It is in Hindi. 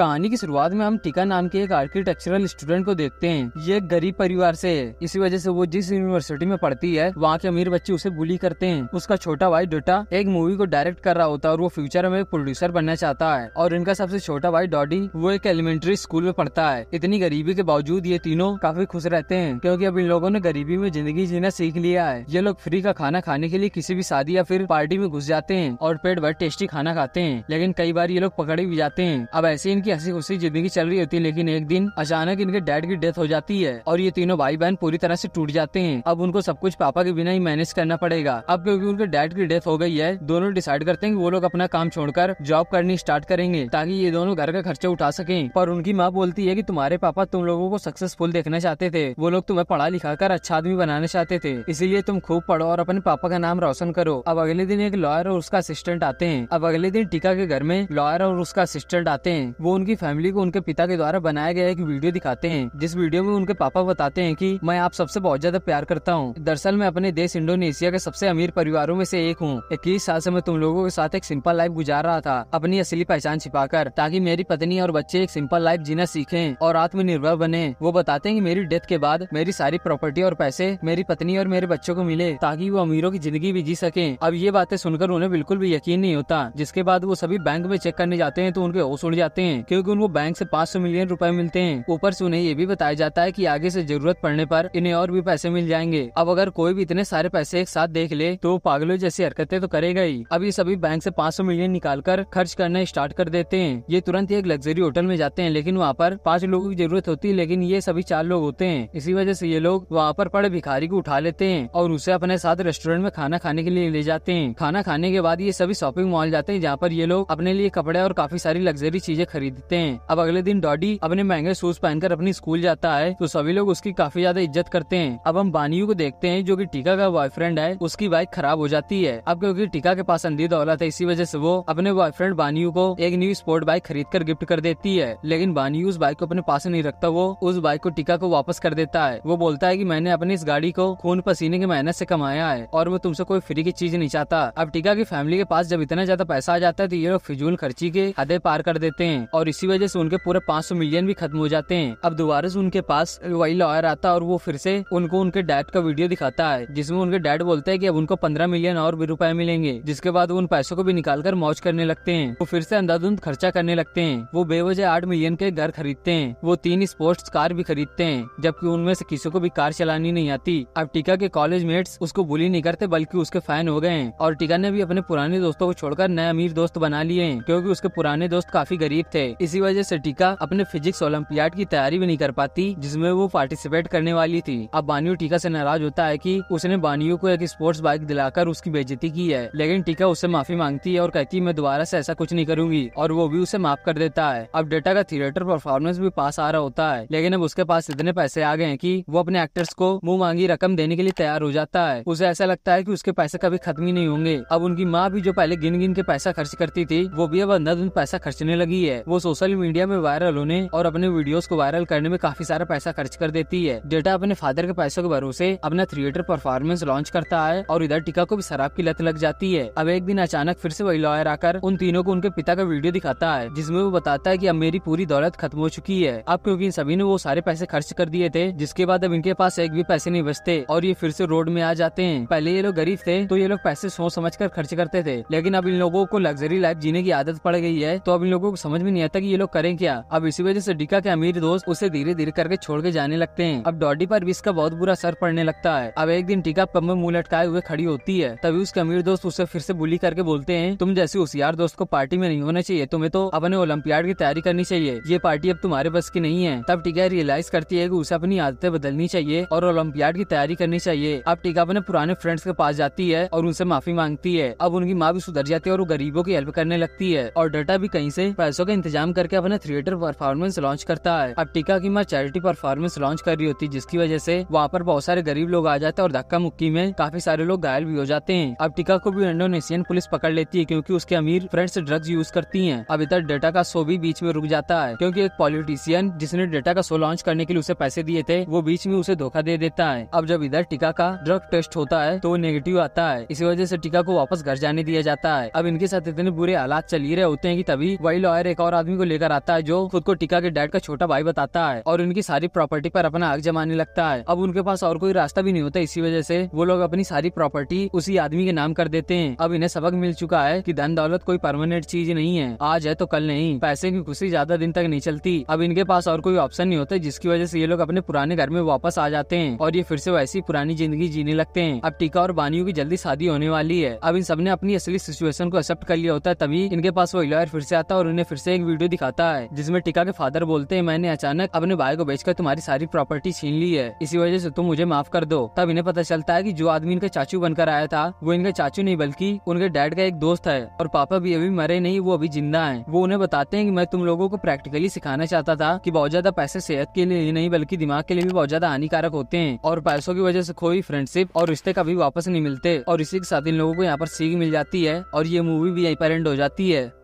कहानी की शुरुआत में हम टीका नाम के एक आर्किटेक्चरल स्टूडेंट को देखते हैं ये गरीब परिवार से है इसी वजह से वो जिस यूनिवर्सिटी में पढ़ती है वहाँ के अमीर बच्चे उसे बुली करते हैं उसका छोटा भाई डोटा एक मूवी को डायरेक्ट कर रहा होता है और वो फ्यूचर में एक प्रोड्यूसर बनना चाहता है और इनका सबसे छोटा भाई डॉडी वो एक एलिमेंट्री स्कूल में पढ़ता है इतनी गरीबी के बावजूद ये तीनों काफी खुश रहते हैं क्योंकि अब इन लोगों ने गरीबी में जिंदगी जीना सीख लिया है ये लोग फ्री का खाना खाने के लिए किसी भी शादी या फिर पार्टी में घुस जाते हैं और पेट भर टेस्टी खाना खाते हैं लेकिन कई बार ये लोग पकड़े भी जाते हैं अब ऐसे इनकी की हंसी खुशी जिंदगी चल रही होती है लेकिन एक दिन अचानक इनके डैड की डेथ हो जाती है और ये तीनों भाई बहन पूरी तरह से टूट जाते हैं अब उनको सब कुछ पापा के बिना ही मैनेज करना पड़ेगा अब क्योंकि उनके डैड की डेथ हो गई है दोनों डिसाइड करते हैं कि वो लोग अपना काम छोड़कर जॉब करनी स्टार्ट करेंगे ताकि ये दोनों घर का खर्चा उठा सके पर उनकी माँ बोलती है की तुम्हारे पापा तुम लोगों को सक्सेसफुल देखना चाहते थे वो लोग तुम्हें पढ़ा लिखा कर अच्छा आदमी बनाना चाहते थे इसीलिए तुम खूब पढ़ो और अपने पापा का नाम रोशन करो अब अगले दिन एक लॉयर और उसका असिस्टेंट आते हैं अब अगले दिन टीका के घर में लॉयर और उसका असिस्टेंट आते हैं वो वो उनकी फैमिली को उनके पिता के द्वारा बनाया गया एक वीडियो दिखाते हैं जिस वीडियो में उनके पापा बताते हैं कि मैं आप सबसे बहुत ज्यादा प्यार करता हूँ दरअसल मैं अपने देश इंडोनेशिया के सबसे अमीर परिवारों में से एक हूँ इक्कीस साल से मैं तुम लोगों के साथ एक सिंपल लाइफ गुजार रहा था अपनी असली पहचान छिपाकर ताकि मेरी पत्नी और बच्चे एक सिंपल लाइफ जीना सीखे और आत्मनिर्भर बने वो बताते हैं की मेरी डेथ के बाद मेरी सारी प्रॉपर्टी और पैसे मेरी पत्नी और मेरे बच्चों को मिले ताकि वो अमीरों की जिंदगी भी जी सके अब ये बातें सुनकर उन्हें बिल्कुल भी यकीन नहीं होता जिसके बाद वो सभी बैंक में चेक करने जाते हैं तो उनके होश उड़ जाते हैं हैं क्योंकि उनको बैंक से 500 मिलियन रुपए मिलते हैं ऊपर से उन्हें ये भी बताया जाता है कि आगे से जरूरत पड़ने पर इन्हें और भी पैसे मिल जाएंगे अब अगर कोई भी इतने सारे पैसे एक साथ देख ले तो पागलों जैसी हरकतें तो करेगा ही अब ये सभी बैंक से पाँच मिलियन निकाल कर खर्च करना स्टार्ट कर देते हैं ये तुरंत ही एक लग्जरी होटल में जाते हैं लेकिन वहाँ पर पाँच लोगों की जरूरत होती है लेकिन ये सभी चार लोग होते हैं इसी वजह से ये लोग वहाँ पर पड़े भिखारी को उठा लेते हैं और उसे अपने साथ रेस्टोरेंट में खाना खाने के लिए ले जाते हैं खाना खाने के बाद ये सभी शॉपिंग मॉल जाते हैं जहाँ पर ये लोग अपने लिए कपड़े और काफी सारी लग्जरी चीजें खरीद खरीदते हैं अब अगले दिन डॉडी अपने महंगे शूज पहनकर अपनी स्कूल जाता है तो सभी लोग उसकी काफी ज्यादा इज्जत करते हैं अब हम बानियों को देखते हैं जो की टीका का बॉयफ्रेंड है उसकी बाइक खराब हो जाती है अब क्योंकि टीका के पास अंधी दौलत है इसी वजह से वो अपने बॉयफ्रेंड बानियू को एक न्यू स्पोर्ट बाइक खरीद कर गिफ्ट कर देती है लेकिन बानियू उस बाइक को अपने पास नहीं रखता वो उस बाइक को टीका को वापस कर देता है वो बोलता है की मैंने अपनी इस गाड़ी को खून पसीने की मेहनत से कमाया है और वो तुमसे कोई फ्री की चीज नहीं चाहता अब टीका की फैमिली के पास जब इतना ज्यादा पैसा आ जाता है तो ये लोग फिजूल खर्ची के हदे पार कर देते हैं और और इसी वजह से उनके पूरे 500 मिलियन भी खत्म हो जाते हैं अब दोबारा से उनके पास वही लॉयर आता है और वो फिर से उनको उनके डैड का वीडियो दिखाता है जिसमें उनके डैड बोलते हैं कि अब उनको पंद्रह मिलियन और भी रुपए मिलेंगे जिसके बाद वो उन पैसों को भी निकाल कर मौज करने लगते हैं वो फिर से अंधाधुंद खर्चा करने लगते हैं वो बेवजह आठ मिलियन के घर खरीदते हैं वो तीन स्पोर्ट्स कार भी खरीदते हैं जबकि उनमें से किसी को भी कार चलानी नहीं आती अब टीका के कॉलेज मेट्स उसको बुली नहीं करते बल्कि उसके फैन हो गए हैं और टीका ने भी अपने पुराने दोस्तों को छोड़कर नए अमीर दोस्त बना लिए हैं क्योंकि उसके पुराने दोस्त काफी गरीब थे है इसी वजह से टीका अपने फिजिक्स ओलम्पियाड की तैयारी भी नहीं कर पाती जिसमे वो पार्टिसिपेट करने वाली थी अब बानियो टीका ऐसी नाराज होता है की उसने बानियो को एक स्पोर्ट्स बाइक दिलाकर उसकी बेजती की है लेकिन टीका उससे माफी मांगती है और कहती है मैं दोबारा ऐसी ऐसा कुछ नहीं करूंगी और वो भी उसे माफ कर देता है अब डेटा का थिएटर परफॉर्मेंस भी पास आ रहा होता है लेकिन अब उसके पास इतने पैसे आ गए हैं कि वो अपने एक्टर्स को मुंह मांगी रकम देने के लिए तैयार हो जाता है उसे ऐसा लगता है कि उसके पैसे कभी खत्म ही नहीं होंगे अब उनकी माँ भी जो पहले गिन गिन के पैसा खर्च करती थी वो भी अब अंधाधुंध पैसा खर्चने लगी है वो सोशल मीडिया में वायरल होने और अपने वीडियोस को वायरल करने में काफी सारा पैसा खर्च कर देती है डेटा अपने फादर के पैसों के भरोसे अपना थिएटर परफॉर्मेंस लॉन्च करता है और इधर टिका को भी शराब की लत लग जाती है अब एक दिन अचानक फिर से वही लॉयर आकर उन तीनों को उनके पिता का वीडियो दिखाता है जिसमे वो बताता है की अब मेरी पूरी दौलत खत्म हो चुकी है अब क्योंकि इन सभी ने वो सारे पैसे खर्च कर दिए थे जिसके बाद अब इनके पास एक भी पैसे नहीं बचते और ये फिर से रोड में आ जाते हैं पहले ये लोग गरीब थे तो ये लोग पैसे सोच समझ कर खर्च करते थे लेकिन अब इन लोगों को लग्जरी लाइफ जीने की आदत पड़ गई है तो अब इन लोगों को समझ में नहीं लगता कि ये लोग करें क्या अब इसी वजह से डिका के अमीर दोस्त उसे धीरे धीरे करके छोड़ के जाने लगते हैं अब डॉडी पर भी इसका बहुत बुरा असर पड़ने लगता है अब एक दिन टीका पब में मुंह लटकाए हुए खड़ी होती है तभी उसके अमीर दोस्त उसे फिर से बुली करके बोलते हैं तुम जैसे होशियार दोस्त को पार्टी में नहीं होना चाहिए तुम्हें तो अपने ओलंपियाड की तैयारी करनी चाहिए ये पार्टी अब तुम्हारे बस की नहीं है तब टीका रियलाइज करती है की उसे अपनी आदतें बदलनी चाहिए और ओलंपियाड की तैयारी करनी चाहिए अब टीका अपने पुराने फ्रेंड्स के पास जाती है और उनसे माफी मांगती है अब उनकी माँ भी सुधर जाती है और वो गरीबों की हेल्प करने लगती है और डाटा भी कहीं से पैसों का इंतजाम स्लैम करके अपने थिएटर परफॉर्मेंस लॉन्च करता है अब टीका की माँ चैरिटी परफॉर्मेंस लॉन्च कर रही होती है जिसकी वजह से वहाँ पर बहुत सारे गरीब लोग आ जाते हैं और धक्का मुक्की में काफी सारे लोग घायल भी हो जाते हैं अब टीका को भी इंडोनेशियन पुलिस पकड़ लेती है क्यूँकी उसके अमीर फ्रेंड्स ड्रग्स यूज करती है अब इधर डेटा का शो भी बीच में रुक जाता है क्यूँकी एक पॉलिटिशियन जिसने डेटा का शो लॉन्च करने के लिए उसे पैसे दिए थे वो बीच में उसे धोखा दे देता है अब जब इधर टीका का ड्रग टेस्ट होता है तो वो नेगेटिव आता है इसी वजह से टीका को वापस घर जाने दिया जाता है अब इनके साथ इतने बुरे हालात चल ही रहे होते हैं कि तभी वही लॉयर एक और आदमी आदमी को लेकर आता है जो खुद को टीका के डैड का छोटा भाई बताता है और उनकी सारी प्रॉपर्टी पर अपना आग जमाने लगता है अब उनके पास और कोई रास्ता भी नहीं होता इसी वजह से वो लोग अपनी सारी प्रॉपर्टी उसी आदमी के नाम कर देते हैं अब इन्हें सबक मिल चुका है की धन दौलत कोई परमानेंट चीज नहीं है आज है तो कल नहीं पैसे की खुशी ज्यादा दिन तक नहीं चलती अब इनके पास और कोई ऑप्शन नहीं होता जिसकी वजह से ये लोग अपने पुराने घर में वापस आ जाते हैं और ये फिर से वैसी पुरानी जिंदगी जीने लगते हैं अब टीका और बानियों की जल्दी शादी होने वाली है अब इन सब ने अपनी असली सिचुएशन को एक्सेप्ट कर लिया होता है तभी इनके पास वो इलायर फिर से आता है और उन्हें फिर से एक वीडियो दिखाता है जिसमे टिका के फादर बोलते है मैंने अचानक अपने भाई को बेचकर तुम्हारी सारी प्रॉपर्टी छीन ली है इसी वजह ऐसी तुम मुझे माफ कर दो तब इन्हें पता चलता है की जो आदमी इनका चाचू बनकर आया था वो इनका चाचू नहीं बल्कि उनके डैड का एक दोस्त है और पापा भी अभी मरे नहीं वो अभी जिंदा है वो उन्हें बताते हैं की मैं तुम लोगों को प्रैक्टिकली सिखाना चाहता था की बहुत ज्यादा पैसे सेहत के लिए नहीं बल्कि दिमाग के लिए भी बहुत ज्यादा हानिकारक होते हैं और पैसों की वजह से खोई फ्रेंडशिप और रिश्ते कभी वापस नहीं मिलते और इसी के साथ इन लोगों को यहाँ पर सीख मिल जाती है और ये मूवी भी यही पर एंड हो जाती है